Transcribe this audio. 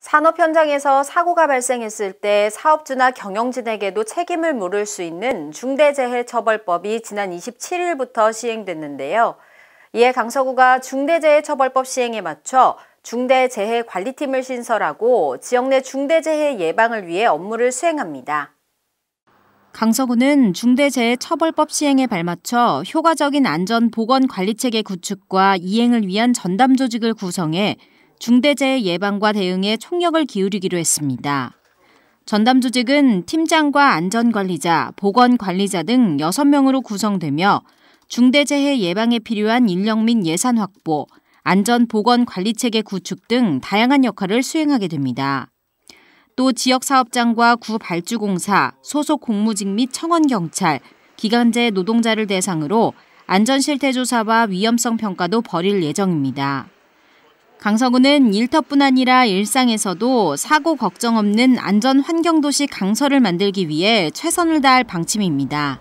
산업 현장에서 사고가 발생했을 때 사업주나 경영진에게도 책임을 물을 수 있는 중대재해처벌법이 지난 27일부터 시행됐는데요. 이에 강서구가 중대재해처벌법 시행에 맞춰 중대재해관리팀을 신설하고 지역 내 중대재해 예방을 위해 업무를 수행합니다. 강서구는 중대재해처벌법 시행에 발맞춰 효과적인 안전보건관리체계 구축과 이행을 위한 전담 조직을 구성해 중대재해 예방과 대응에 총력을 기울이기로 했습니다. 전담 조직은 팀장과 안전관리자, 보건관리자 등 6명으로 구성되며 중대재해 예방에 필요한 인력 및 예산 확보, 안전보건관리체계 구축 등 다양한 역할을 수행하게 됩니다. 또 지역사업장과 구발주공사, 소속 공무직 및 청원경찰, 기간제 노동자를 대상으로 안전실태조사와 위험성 평가도 벌일 예정입니다. 강서구는 일터뿐 아니라 일상에서도 사고 걱정 없는 안전 환경도시 강서를 만들기 위해 최선을 다할 방침입니다.